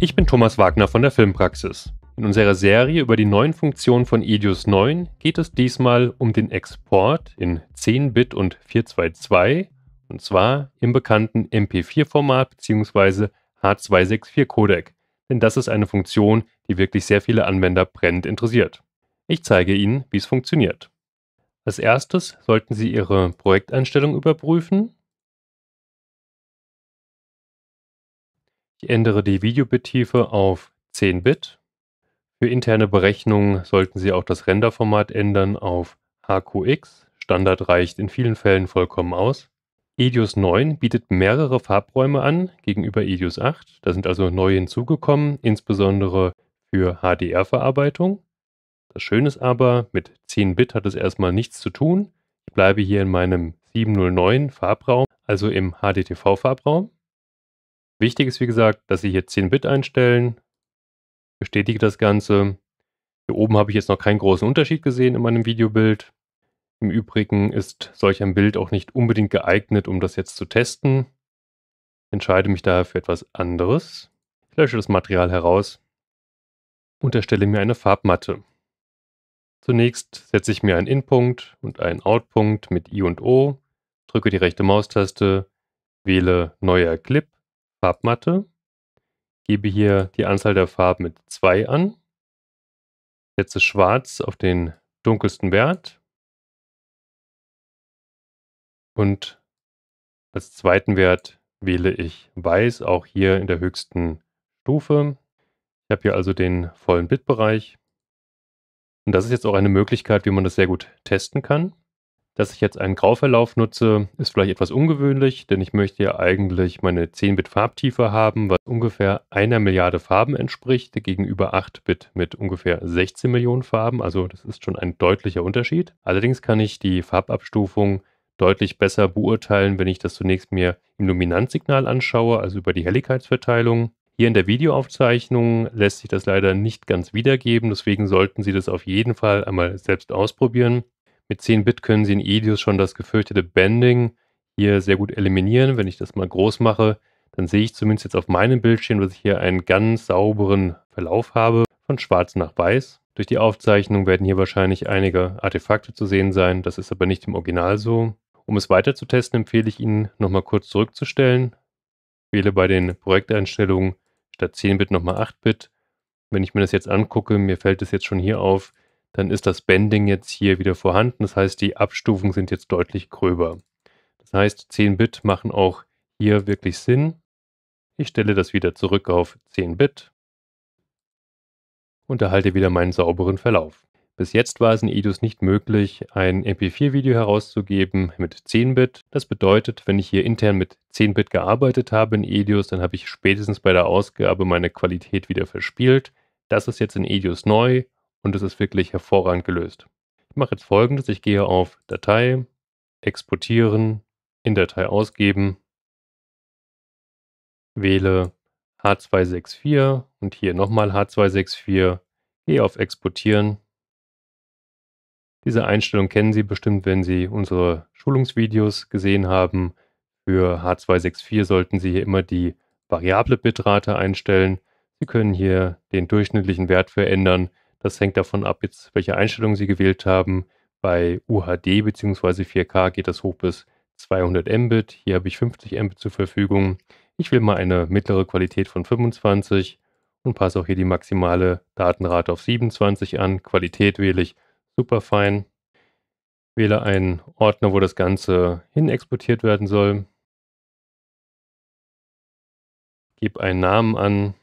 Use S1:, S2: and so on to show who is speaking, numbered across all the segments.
S1: Ich bin Thomas Wagner von der Filmpraxis. In unserer Serie über die neuen Funktionen von EDIUS 9 geht es diesmal um den Export in 10-Bit und 422 und zwar im bekannten MP4-Format bzw. H264-Codec, denn das ist eine Funktion, die wirklich sehr viele Anwender brennend interessiert. Ich zeige Ihnen, wie es funktioniert. Als erstes sollten Sie Ihre Projekteinstellung überprüfen Ich ändere die Videobit-Tiefe auf 10 Bit. Für interne Berechnungen sollten Sie auch das Renderformat ändern auf HQX. Standard reicht in vielen Fällen vollkommen aus. EDIUS 9 bietet mehrere Farbräume an gegenüber EDIUS 8. Da sind also neue hinzugekommen, insbesondere für HDR-Verarbeitung. Das Schöne ist aber, mit 10 Bit hat es erstmal nichts zu tun. Ich bleibe hier in meinem 709 Farbraum, also im HDTV-Farbraum. Wichtig ist, wie gesagt, dass Sie hier 10 Bit einstellen. Bestätige das Ganze. Hier oben habe ich jetzt noch keinen großen Unterschied gesehen in meinem Videobild. Im Übrigen ist solch ein Bild auch nicht unbedingt geeignet, um das jetzt zu testen. entscheide mich daher für etwas anderes. Ich lösche das Material heraus und erstelle mir eine Farbmatte. Zunächst setze ich mir einen Inpunkt und einen Outpunkt mit I und O, drücke die rechte Maustaste, wähle Neuer Clip Farbmatte, gebe hier die Anzahl der Farben mit 2 an, setze schwarz auf den dunkelsten Wert und als zweiten Wert wähle ich weiß, auch hier in der höchsten Stufe. Ich habe hier also den vollen Bitbereich. Und das ist jetzt auch eine Möglichkeit, wie man das sehr gut testen kann. Dass ich jetzt einen Grauverlauf nutze, ist vielleicht etwas ungewöhnlich, denn ich möchte ja eigentlich meine 10-Bit-Farbtiefe haben, was ungefähr einer Milliarde Farben entspricht, gegenüber 8-Bit mit ungefähr 16 Millionen Farben. Also das ist schon ein deutlicher Unterschied. Allerdings kann ich die Farbabstufung deutlich besser beurteilen, wenn ich das zunächst mir im Luminanzsignal anschaue, also über die Helligkeitsverteilung. Hier in der Videoaufzeichnung lässt sich das leider nicht ganz wiedergeben, deswegen sollten Sie das auf jeden Fall einmal selbst ausprobieren. Mit 10 Bit können Sie in EDIUS schon das gefürchtete Bending hier sehr gut eliminieren. Wenn ich das mal groß mache, dann sehe ich zumindest jetzt auf meinem Bildschirm, dass ich hier einen ganz sauberen Verlauf habe von schwarz nach weiß. Durch die Aufzeichnung werden hier wahrscheinlich einige Artefakte zu sehen sein. Das ist aber nicht im Original so. Um es weiter zu testen, empfehle ich Ihnen, nochmal kurz zurückzustellen. Ich wähle bei den Projekteinstellungen statt 10-Bit nochmal 8-Bit. Wenn ich mir das jetzt angucke, mir fällt es jetzt schon hier auf, dann ist das Bending jetzt hier wieder vorhanden. Das heißt, die Abstufungen sind jetzt deutlich gröber. Das heißt, 10 Bit machen auch hier wirklich Sinn. Ich stelle das wieder zurück auf 10 Bit und erhalte wieder meinen sauberen Verlauf. Bis jetzt war es in Eidos nicht möglich, ein MP4-Video herauszugeben mit 10-Bit. Das bedeutet, wenn ich hier intern mit 10-Bit gearbeitet habe in Eidos, dann habe ich spätestens bei der Ausgabe meine Qualität wieder verspielt. Das ist jetzt in Eidos neu und es ist wirklich hervorragend gelöst. Ich mache jetzt folgendes, ich gehe auf Datei, exportieren, in Datei ausgeben, wähle H264 und hier nochmal H264, gehe auf Exportieren. Diese Einstellung kennen Sie bestimmt, wenn Sie unsere Schulungsvideos gesehen haben. Für H264 sollten Sie hier immer die variable Bitrate einstellen. Sie können hier den durchschnittlichen Wert verändern. Das hängt davon ab, jetzt welche Einstellungen Sie gewählt haben. Bei UHD bzw. 4K geht das hoch bis 200 Mbit. Hier habe ich 50 Mbit zur Verfügung. Ich will mal eine mittlere Qualität von 25 und passe auch hier die maximale Datenrate auf 27 an. Qualität wähle ich super fein. Wähle einen Ordner, wo das Ganze hin exportiert werden soll. Gebe einen Namen an.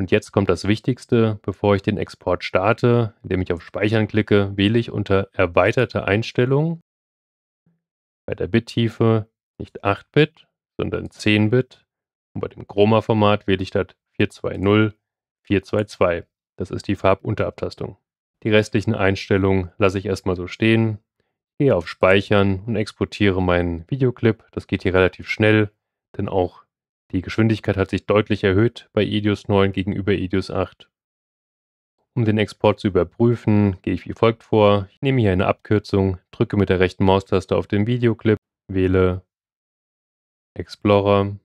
S1: Und jetzt kommt das Wichtigste, bevor ich den Export starte, indem ich auf Speichern klicke, wähle ich unter Erweiterte Einstellungen bei der Bittiefe nicht 8-Bit, sondern 10-Bit. Und bei dem Chroma-Format wähle ich statt 420 422. Das ist die Farbunterabtastung. Die restlichen Einstellungen lasse ich erstmal so stehen, gehe auf Speichern und exportiere meinen Videoclip. Das geht hier relativ schnell, denn auch die Geschwindigkeit hat sich deutlich erhöht bei Idios 9 gegenüber Idios 8. Um den Export zu überprüfen, gehe ich wie folgt vor. Ich nehme hier eine Abkürzung, drücke mit der rechten Maustaste auf den Videoclip, wähle Explorer.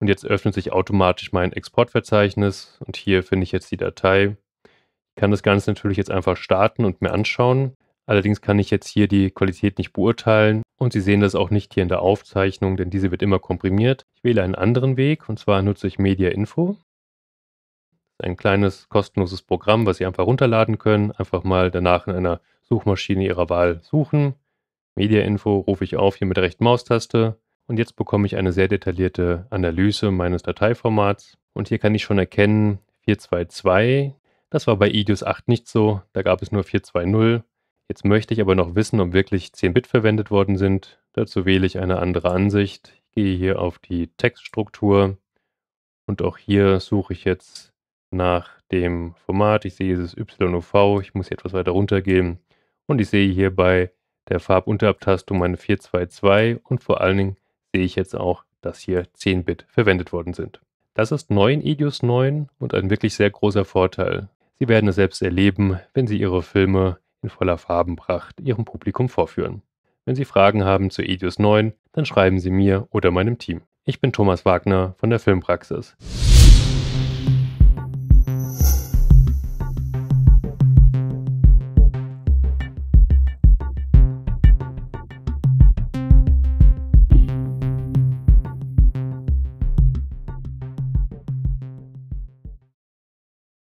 S1: Und jetzt öffnet sich automatisch mein Exportverzeichnis und hier finde ich jetzt die Datei. Ich kann das Ganze natürlich jetzt einfach starten und mir anschauen. Allerdings kann ich jetzt hier die Qualität nicht beurteilen. Und Sie sehen das auch nicht hier in der Aufzeichnung, denn diese wird immer komprimiert. Ich wähle einen anderen Weg und zwar nutze ich Media Info. Ein kleines kostenloses Programm, was Sie einfach runterladen können. Einfach mal danach in einer Suchmaschine Ihrer Wahl suchen. Media Info rufe ich auf hier mit der rechten Maustaste. Und jetzt bekomme ich eine sehr detaillierte Analyse meines Dateiformats. Und hier kann ich schon erkennen, 422, das war bei IDEOS 8 nicht so, da gab es nur 420. Jetzt möchte ich aber noch wissen, ob wirklich 10-Bit verwendet worden sind. Dazu wähle ich eine andere Ansicht, gehe hier auf die Textstruktur und auch hier suche ich jetzt nach dem Format. Ich sehe, es ist YOV, ich muss hier etwas weiter runtergehen und ich sehe hier bei der Farbunterabtastung meine 422 und vor allen Dingen sehe ich jetzt auch, dass hier 10-Bit verwendet worden sind. Das ist neu in EDIUS 9 und ein wirklich sehr großer Vorteil. Sie werden es selbst erleben, wenn Sie Ihre Filme in voller Farbenpracht ihrem Publikum vorführen. Wenn Sie Fragen haben zu Edius 9, dann schreiben Sie mir oder meinem Team. Ich bin Thomas Wagner von der Filmpraxis.